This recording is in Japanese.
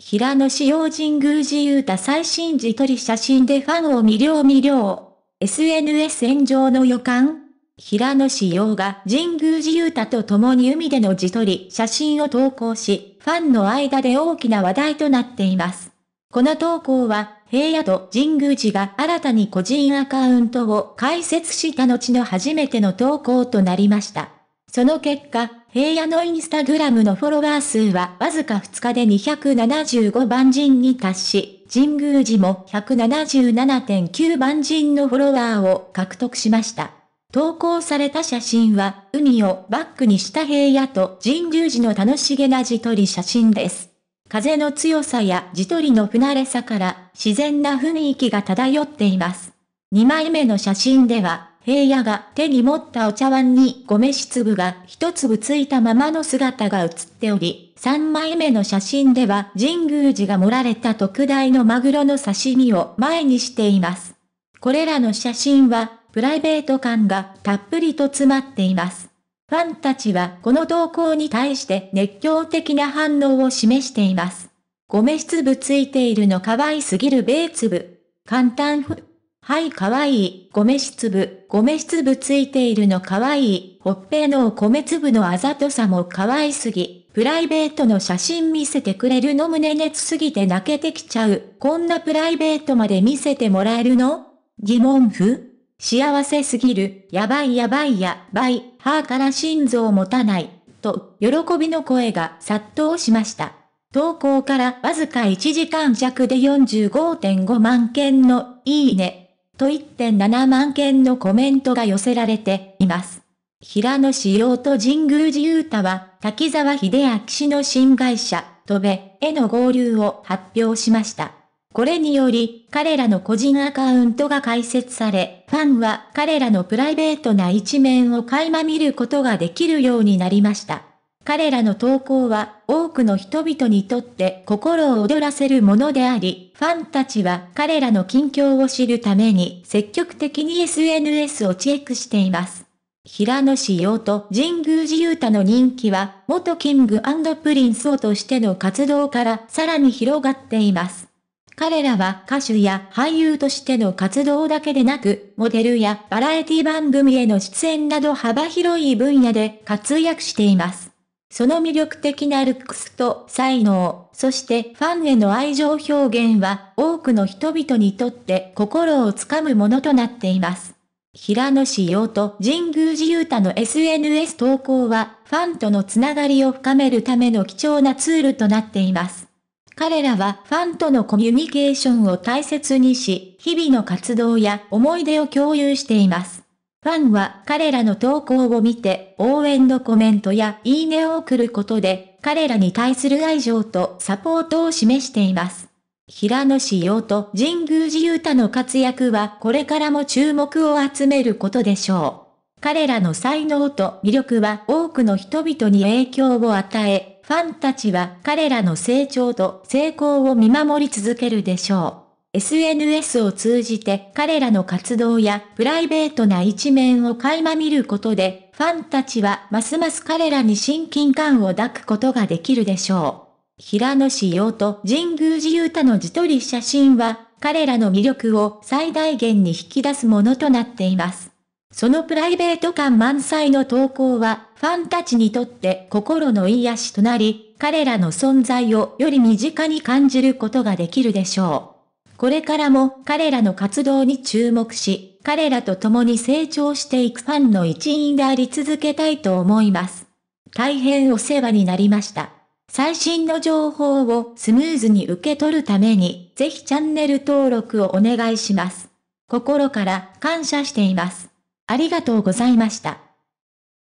平野紫耀神宮寺雄太最新自撮り写真でファンを魅了魅了。SNS 炎上の予感平野紫耀が神宮寺雄太と共に海での自撮り写真を投稿し、ファンの間で大きな話題となっています。この投稿は、平野と神宮寺が新たに個人アカウントを開設した後の初めての投稿となりました。その結果、平野のインスタグラムのフォロワー数はわずか2日で275万人に達し、神宮寺も177.9万人のフォロワーを獲得しました。投稿された写真は、海をバックにした平野と神宮寺の楽しげな自撮り写真です。風の強さや自撮りの不慣れさから、自然な雰囲気が漂っています。2枚目の写真では、平野が手に持ったお茶碗に米粒が一粒ついたままの姿が映っており、三枚目の写真では神宮寺が盛られた特大のマグロの刺身を前にしています。これらの写真は、プライベート感がたっぷりと詰まっています。ファンたちはこの投稿に対して熱狂的な反応を示しています。米粒ついているの可愛すぎる米粒。簡単ふ。はい、かわいい。米粒、部。米質部ついているのかわいい。ほっぺの米粒のあざとさもかわいすぎ。プライベートの写真見せてくれるの胸熱すぎて泣けてきちゃう。こんなプライベートまで見せてもらえるの疑問符幸せすぎる。やばいやばいやばい。歯から心臓持たない。と、喜びの声が殺到しました。投稿からわずか1時間弱で45.5万件のいいねと1.7万件のコメントが寄せられています。平野志陽と神宮寺雄太は、滝沢秀明氏の新会社、戸べ、への合流を発表しました。これにより、彼らの個人アカウントが開設され、ファンは彼らのプライベートな一面を垣間見ることができるようになりました。彼らの投稿は多くの人々にとって心を躍らせるものであり、ファンたちは彼らの近況を知るために積極的に SNS をチェックしています。平野紫耀と神宮寺勇太の人気は、元キングプリンス王としての活動からさらに広がっています。彼らは歌手や俳優としての活動だけでなく、モデルやバラエティ番組への出演など幅広い分野で活躍しています。その魅力的なルックスと才能、そしてファンへの愛情表現は多くの人々にとって心をつかむものとなっています。平野志陽と神宮寺勇太の SNS 投稿はファンとのつながりを深めるための貴重なツールとなっています。彼らはファンとのコミュニケーションを大切にし、日々の活動や思い出を共有しています。ファンは彼らの投稿を見て、応援のコメントやいいねを送ることで、彼らに対する愛情とサポートを示しています。平野志陽と神宮寺勇太の活躍はこれからも注目を集めることでしょう。彼らの才能と魅力は多くの人々に影響を与え、ファンたちは彼らの成長と成功を見守り続けるでしょう。SNS を通じて彼らの活動やプライベートな一面を垣間見ることで、ファンたちはますます彼らに親近感を抱くことができるでしょう。平野志陽と神宮寺勇太の自撮り写真は、彼らの魅力を最大限に引き出すものとなっています。そのプライベート感満載の投稿は、ファンたちにとって心の癒しとなり、彼らの存在をより身近に感じることができるでしょう。これからも彼らの活動に注目し、彼らと共に成長していくファンの一員であり続けたいと思います。大変お世話になりました。最新の情報をスムーズに受け取るために、ぜひチャンネル登録をお願いします。心から感謝しています。ありがとうございました。